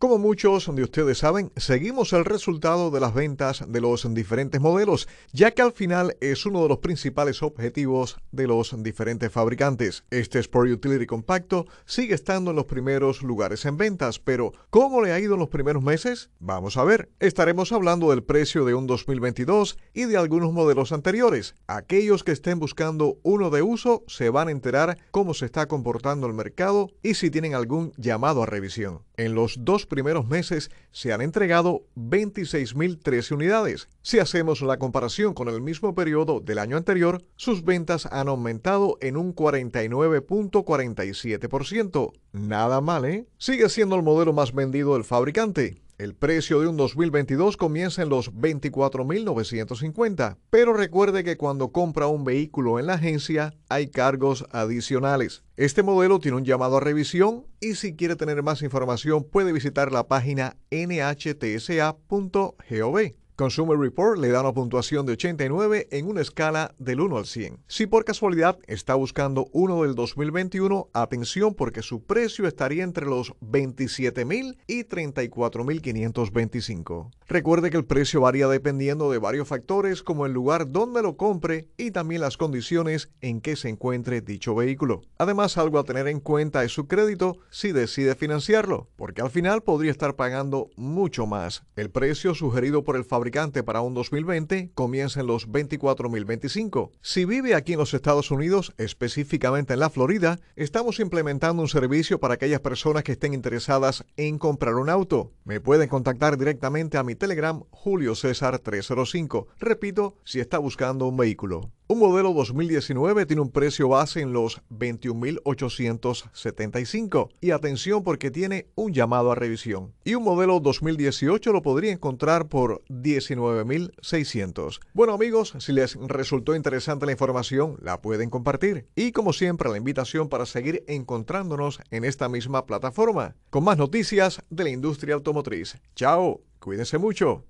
Como muchos de ustedes saben, seguimos el resultado de las ventas de los diferentes modelos, ya que al final es uno de los principales objetivos de los diferentes fabricantes. Este Sport Utility Compacto sigue estando en los primeros lugares en ventas, pero ¿cómo le ha ido en los primeros meses? Vamos a ver. Estaremos hablando del precio de un 2022 y de algunos modelos anteriores. Aquellos que estén buscando uno de uso se van a enterar cómo se está comportando el mercado y si tienen algún llamado a revisión. En los dos primeros meses se han entregado 26.013 unidades. Si hacemos la comparación con el mismo periodo del año anterior, sus ventas han aumentado en un 49.47%. Nada mal, ¿eh? Sigue siendo el modelo más vendido del fabricante. El precio de un 2022 comienza en los 24.950, pero recuerde que cuando compra un vehículo en la agencia hay cargos adicionales. Este modelo tiene un llamado a revisión y si quiere tener más información puede visitar la página nhtsa.gov. Consumer Report le da una puntuación de 89 en una escala del 1 al 100. Si por casualidad está buscando uno del 2021, atención porque su precio estaría entre los 27.000 y 34.525. Recuerde que el precio varía dependiendo de varios factores como el lugar donde lo compre y también las condiciones en que se encuentre dicho vehículo. Además, algo a tener en cuenta es su crédito si decide financiarlo, porque al final podría estar pagando mucho más. El precio sugerido por el fabricante para un 2020 comienza en los 24.025. Si vive aquí en los Estados Unidos, específicamente en la Florida, estamos implementando un servicio para aquellas personas que estén interesadas en comprar un auto. Me pueden contactar directamente a mi Telegram Julio César 305. Repito, si está buscando un vehículo. Un modelo 2019 tiene un precio base en los 21.875 y atención porque tiene un llamado a revisión. Y un modelo 2018 lo podría encontrar por 19.600. Bueno amigos, si les resultó interesante la información, la pueden compartir. Y como siempre, la invitación para seguir encontrándonos en esta misma plataforma con más noticias de la industria automotriz. Chao, cuídense mucho.